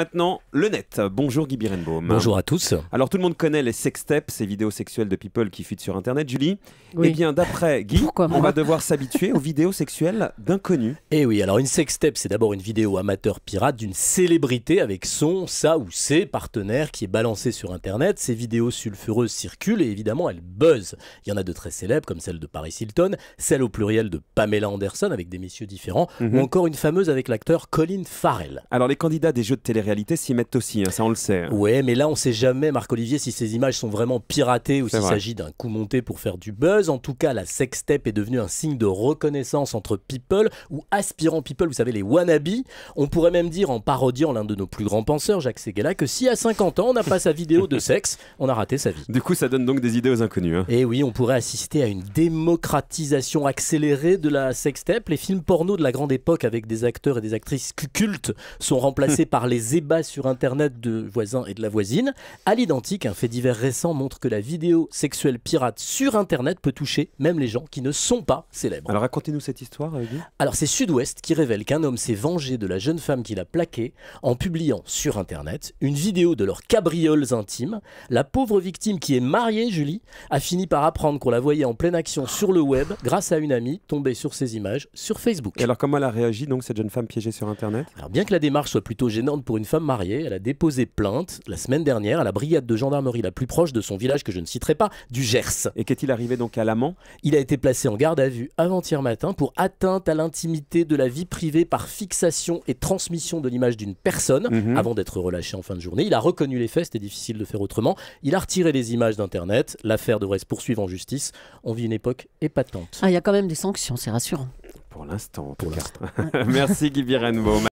Maintenant, le net. Bonjour Guy Birenbaum. Bonjour à tous. Alors tout le monde connaît les sex steps, ces vidéos sexuelles de people qui fuitent sur Internet, Julie. Oui. Eh bien, d'après Guy, on va devoir s'habituer aux vidéos sexuelles d'inconnus. Eh oui, alors une sex-step c'est d'abord une vidéo amateur pirate d'une célébrité avec son, sa ou ses partenaires qui est balancée sur Internet. Ces vidéos sulfureuses circulent et évidemment, elles buzzent. Il y en a de très célèbres comme celle de Paris Hilton, celle au pluriel de Pamela Anderson avec des messieurs différents, mhm. ou encore une fameuse avec l'acteur Colin Farrell. Alors les candidats des jeux de télé réalité s'y mettent aussi, hein, ça on le sait. Hein. Ouais, mais là on sait jamais, Marc-Olivier, si ces images sont vraiment piratées ou s'il s'agit d'un coup monté pour faire du buzz. En tout cas, la sextape est devenue un signe de reconnaissance entre people ou aspirants people, vous savez, les wannabes. On pourrait même dire, en parodiant l'un de nos plus grands penseurs, Jacques Seguela, que si à 50 ans on n'a pas sa vidéo de sexe, on a raté sa vie. Du coup, ça donne donc des idées aux inconnus. Et hein. eh oui, on pourrait assister à une démocratisation accélérée de la sextape. Les films porno de la grande époque avec des acteurs et des actrices cultes sont remplacés par les bas sur Internet de voisins et de la voisine. À l'identique, un fait divers récent montre que la vidéo sexuelle pirate sur Internet peut toucher même les gens qui ne sont pas célèbres. Alors racontez-nous cette histoire. Euh, alors c'est Sud-Ouest qui révèle qu'un homme s'est vengé de la jeune femme qu'il a plaquée en publiant sur Internet une vidéo de leurs cabrioles intimes. La pauvre victime qui est mariée, Julie, a fini par apprendre qu'on la voyait en pleine action sur le web grâce à une amie tombée sur ses images sur Facebook. Et alors comment elle a réagi donc cette jeune femme piégée sur Internet Alors bien que la démarche soit plutôt gênante pour une femme mariée, elle a déposé plainte la semaine dernière à la brigade de gendarmerie la plus proche de son village que je ne citerai pas, du Gers. Et qu'est-il arrivé donc à l'amant Il a été placé en garde à vue avant-hier matin pour atteinte à l'intimité de la vie privée par fixation et transmission de l'image d'une personne mhm. avant d'être relâché en fin de journée. Il a reconnu les faits, c'était difficile de faire autrement. Il a retiré les images d'Internet. L'affaire devrait se poursuivre en justice. On vit une époque épatante. Ah, il y a quand même des sanctions, c'est rassurant. Pour l'instant. Pour l'instant. Merci Guy Birenbaum.